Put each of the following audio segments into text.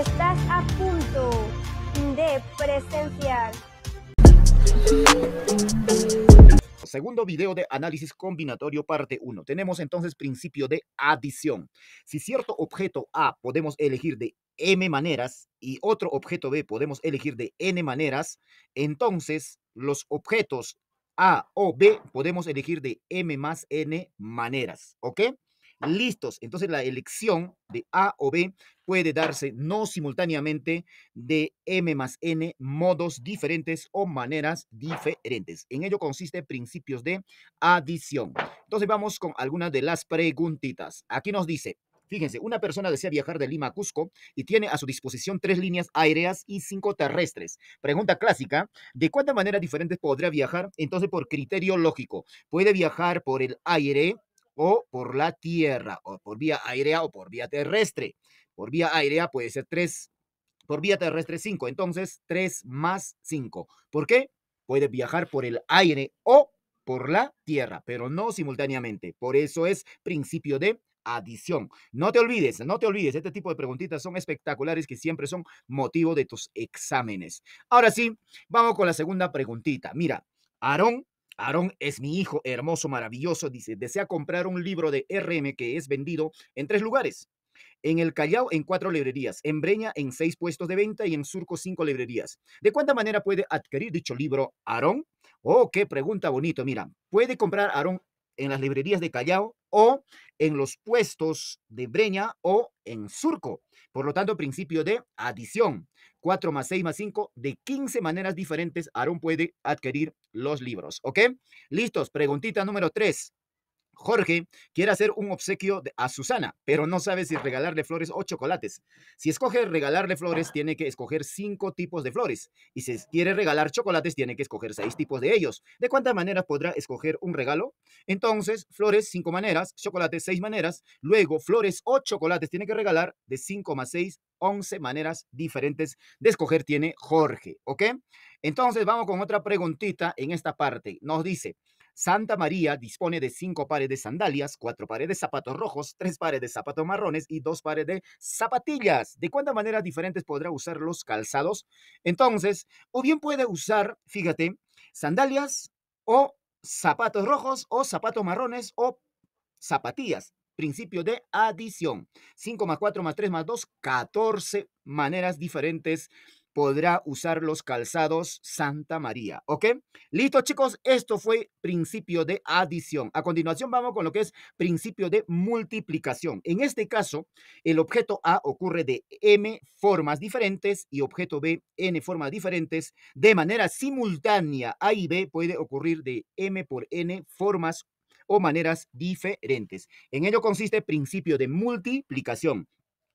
Estás a punto de presenciar. Segundo video de análisis combinatorio parte 1. Tenemos entonces principio de adición. Si cierto objeto A podemos elegir de m maneras y otro objeto B podemos elegir de n maneras, entonces los objetos A o B podemos elegir de m más n maneras, ¿ok? listos. Entonces la elección de A o B puede darse no simultáneamente de M más N modos diferentes o maneras diferentes. En ello consiste principios de adición. Entonces vamos con algunas de las preguntitas. Aquí nos dice, Fíjense, una persona desea viajar de Lima a Cusco y tiene a su disposición tres líneas aéreas y cinco terrestres. Pregunta clásica, ¿de cuántas maneras diferentes podría viajar? Entonces, por criterio lógico, puede viajar por el aire, o por la tierra, o por vía aérea o por vía terrestre. Por vía aérea puede ser 3, por vía terrestre 5, entonces 3 más 5. ¿Por qué? Puede viajar por el aire o por la tierra, pero no simultáneamente. Por eso es principio de adición. No te olvides, no te olvides, este tipo de preguntitas son espectaculares que siempre son motivo de tus exámenes. Ahora sí, vamos con la segunda preguntita. Mira, Aarón Aarón es mi hijo hermoso, maravilloso, dice, desea comprar un libro de RM que es vendido en tres lugares. En el Callao en cuatro librerías, en Breña en seis puestos de venta y en Surco cinco librerías. ¿De cuánta manera puede adquirir dicho libro Aarón? Oh, qué pregunta bonito. Mira, puede comprar Aarón en las librerías de Callao o en los puestos de Breña o en Surco. Por lo tanto, principio de adición. 4 más 6 más 5, de 15 maneras diferentes, Aarón puede adquirir los libros. ¿Ok? Listos, preguntita número 3. Jorge quiere hacer un obsequio a Susana, pero no sabe si regalarle flores o chocolates. Si escoge regalarle flores, tiene que escoger cinco tipos de flores. Y si quiere regalar chocolates, tiene que escoger seis tipos de ellos. ¿De cuántas maneras podrá escoger un regalo? Entonces, flores, cinco maneras, chocolates, seis maneras. Luego, flores o chocolates tiene que regalar de cinco más seis, once maneras diferentes de escoger tiene Jorge. ¿Ok? Entonces, vamos con otra preguntita en esta parte. Nos dice, Santa María dispone de cinco pares de sandalias, cuatro pares de zapatos rojos, tres pares de zapatos marrones y dos pares de zapatillas. ¿De cuántas maneras diferentes podrá usar los calzados? Entonces, o bien puede usar, fíjate, sandalias o zapatos rojos o zapatos marrones o zapatillas. Principio de adición. 5 más 4 más 3 más 2, 14 maneras diferentes podrá usar los calzados Santa María. ¿Ok? Listo, chicos. Esto fue principio de adición. A continuación vamos con lo que es principio de multiplicación. En este caso, el objeto A ocurre de m formas diferentes y objeto B n formas diferentes. De manera simultánea, A y B puede ocurrir de m por n formas o maneras diferentes. En ello consiste principio de multiplicación.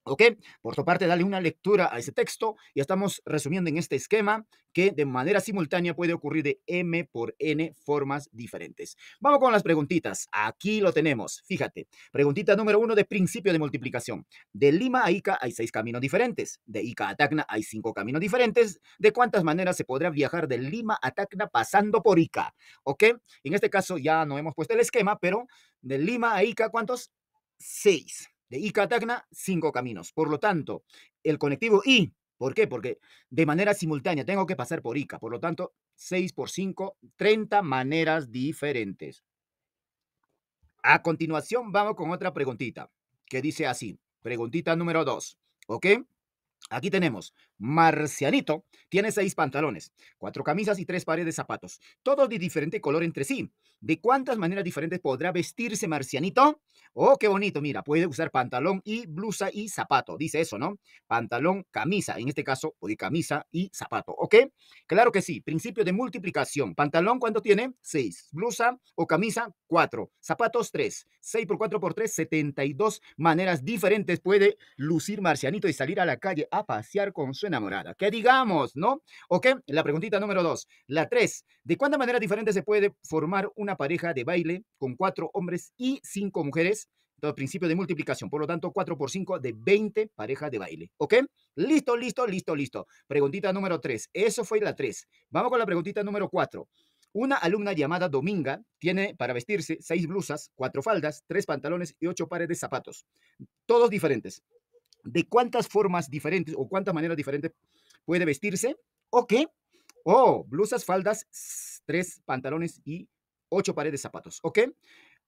¿Ok? Por su parte, dale una lectura a ese texto y estamos resumiendo en este esquema que de manera simultánea puede ocurrir de M por N formas diferentes. Vamos con las preguntitas. Aquí lo tenemos. Fíjate. Preguntita número uno de principio de multiplicación. De Lima a Ica hay seis caminos diferentes. De Ica a Tacna hay cinco caminos diferentes. ¿De cuántas maneras se podrá viajar de Lima a Tacna pasando por Ica? ¿Ok? En este caso ya no hemos puesto el esquema, pero de Lima a Ica, ¿cuántos? Seis de Ica a Tacna, cinco caminos. Por lo tanto, el conectivo I, ¿por qué? Porque de manera simultánea tengo que pasar por Ica. Por lo tanto, 6 por 5, 30 maneras diferentes. A continuación, vamos con otra preguntita que dice así. Preguntita número 2. ¿Ok? Aquí tenemos Marcianito tiene seis pantalones, cuatro camisas y tres pares de zapatos, todos de diferente color entre sí. ¿De cuántas maneras diferentes podrá vestirse Marcianito? Oh, qué bonito, mira, puede usar pantalón y blusa y zapato, dice eso, ¿no? Pantalón, camisa, en este caso, o pues, de camisa y zapato, ¿ok? Claro que sí, principio de multiplicación. Pantalón, cuando tiene? Seis. Blusa o camisa, cuatro. Zapatos, tres. Seis por cuatro por tres, setenta y dos maneras diferentes puede lucir Marcianito y salir a la calle a pasear con su enamorada. ¿Qué digamos, no? Ok, la preguntita número dos. La tres, ¿de cuánta manera diferente se puede formar una pareja de baile con cuatro hombres y cinco mujeres? Entonces, principio de multiplicación. Por lo tanto, cuatro por cinco de 20 parejas de baile. ¿Ok? Listo, listo, listo, listo. Preguntita número 3. Eso fue la 3. Vamos con la preguntita número 4. Una alumna llamada Dominga tiene para vestirse seis blusas, cuatro faldas, tres pantalones y ocho pares de zapatos, todos diferentes de cuántas formas diferentes o cuántas maneras diferentes puede vestirse, o o blusas, faldas, tres pantalones y ocho pares de zapatos, ¿ok?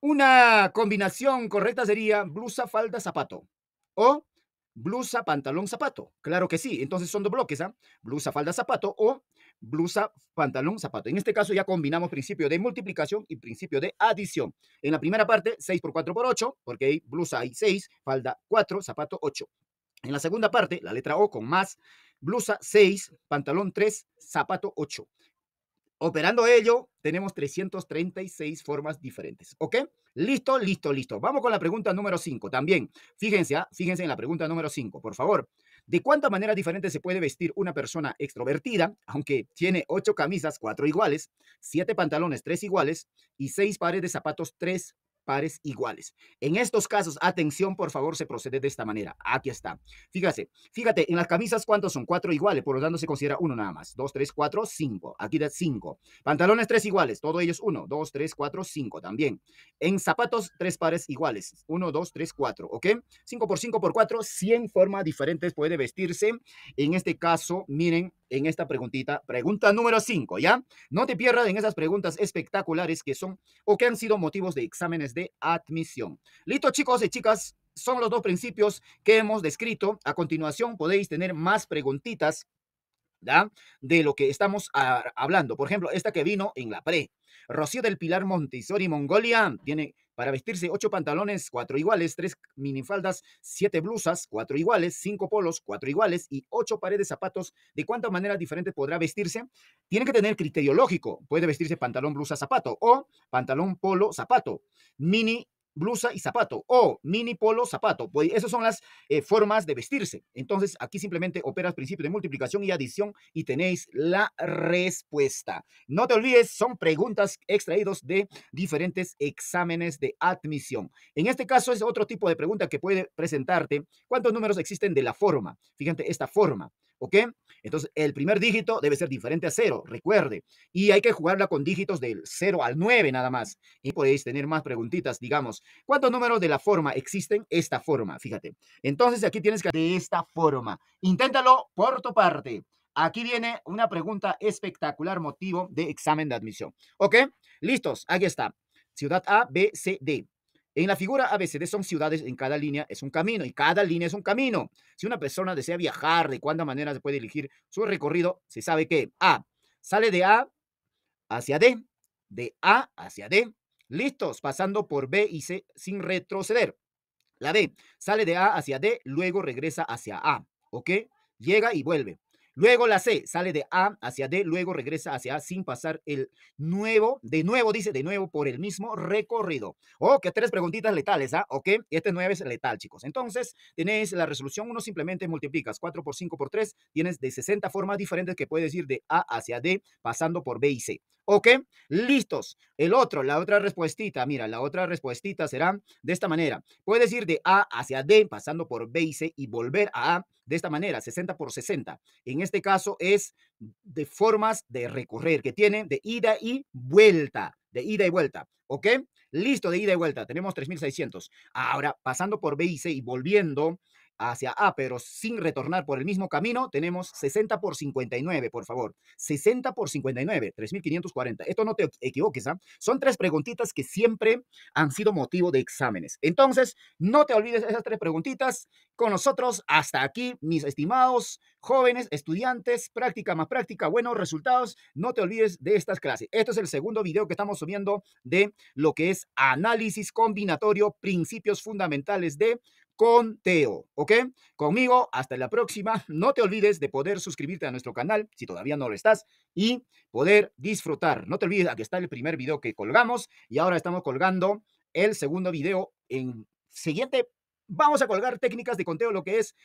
Una combinación correcta sería blusa, falda, zapato, o blusa, pantalón, zapato. Claro que sí, entonces son dos bloques, ¿ah? Blusa, falda, zapato, o blusa, pantalón, zapato. En este caso ya combinamos principio de multiplicación y principio de adición. En la primera parte, 6 por 4 por 8, porque hay blusa hay 6, falda 4, zapato 8. En la segunda parte, la letra O con más, blusa 6, pantalón 3, zapato 8. Operando ello, tenemos 336 formas diferentes. ¿Ok? Listo, listo, listo. Vamos con la pregunta número 5 también. Fíjense, ah, fíjense en la pregunta número 5, por favor de cuántas maneras diferentes se puede vestir una persona extrovertida, aunque tiene ocho camisas, cuatro iguales, siete pantalones, tres iguales, y seis pares de zapatos, tres pares iguales. En estos casos, atención, por favor, se procede de esta manera. Aquí está. Fíjate, fíjate, en las camisas, ¿cuántos son? Cuatro iguales, por lo tanto se considera uno nada más. Dos, tres, cuatro, cinco. Aquí da cinco. Pantalones, tres iguales, todos ellos uno. Dos, tres, cuatro, cinco también. En zapatos, tres pares iguales. Uno, dos, tres, cuatro, ¿ok? Cinco por cinco por cuatro, cien formas diferentes puede vestirse. En este caso, miren, en esta preguntita. Pregunta número 5, ¿ya? No te pierdas en esas preguntas espectaculares que son o que han sido motivos de exámenes de admisión. Listo, chicos y chicas, son los dos principios que hemos descrito. A continuación podéis tener más preguntitas ¿da? de lo que estamos hablando. Por ejemplo, esta que vino en la pre. Rocío del Pilar Montessori, Mongolia, tiene para vestirse ocho pantalones, cuatro iguales, tres minifaldas, siete blusas, cuatro iguales, cinco polos, cuatro iguales y ocho pares de zapatos. ¿De cuánta maneras diferentes podrá vestirse? Tiene que tener criterio lógico. Puede vestirse pantalón, blusa, zapato o pantalón, polo, zapato. Mini blusa y zapato o mini polo zapato. Pues esas son las eh, formas de vestirse. Entonces aquí simplemente operas principio de multiplicación y adición y tenéis la respuesta. No te olvides, son preguntas extraídos de diferentes exámenes de admisión. En este caso es otro tipo de pregunta que puede presentarte. ¿Cuántos números existen de la forma? Fíjate esta forma. ¿ok? Entonces, el primer dígito debe ser diferente a cero, recuerde. Y hay que jugarla con dígitos del 0 al 9 nada más. Y podéis tener más preguntitas, digamos. ¿Cuántos números de la forma existen? Esta forma, fíjate. Entonces, aquí tienes que... De esta forma. Inténtalo por tu parte. Aquí viene una pregunta espectacular motivo de examen de admisión. ¿Ok? Listos, aquí está. Ciudad A, B, C, D. En la figura ABCD son ciudades, en cada línea es un camino y cada línea es un camino. Si una persona desea viajar, de cuánta manera se puede elegir su recorrido, se sabe que A sale de A hacia D, de A hacia D, listos, pasando por B y C sin retroceder. La B sale de A hacia D, luego regresa hacia A, ¿ok? Llega y vuelve. Luego la C sale de A hacia D, luego regresa hacia A sin pasar el nuevo, de nuevo dice, de nuevo por el mismo recorrido. Oh, que tres preguntitas letales, ¿ah? Ok, este 9 es letal, chicos. Entonces, tenéis la resolución, uno simplemente multiplicas 4 por 5 por 3, tienes de 60 formas diferentes que puedes ir de A hacia D pasando por B y C. ¿Ok? Listos. El otro, la otra respuestita, mira, la otra respuestita será de esta manera. Puedes ir de A hacia D pasando por B y C y volver a A de esta manera, 60 por 60. En este caso es de formas de recorrer que tienen de ida y vuelta, de ida y vuelta, ¿ok? Listo, de ida y vuelta, tenemos 3.600. Ahora, pasando por B y C y volviendo hacia A, pero sin retornar por el mismo camino, tenemos 60 por 59, por favor. 60 por 59, 3.540. Esto no te equivoques, ¿ah? Son tres preguntitas que siempre han sido motivo de exámenes. Entonces, no te olvides esas tres preguntitas. Con nosotros, hasta aquí, mis estimados jóvenes, estudiantes, práctica más práctica, buenos resultados. No te olvides de estas clases. Este es el segundo video que estamos subiendo de lo que es análisis combinatorio, principios fundamentales de conteo, ¿ok? Conmigo, hasta la próxima. No te olvides de poder suscribirte a nuestro canal si todavía no lo estás y poder disfrutar. No te olvides, aquí está el primer video que colgamos y ahora estamos colgando el segundo video. En siguiente, vamos a colgar técnicas de conteo, lo que es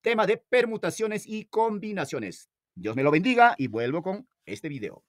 tema de permutaciones y combinaciones. Dios me lo bendiga y vuelvo con este video.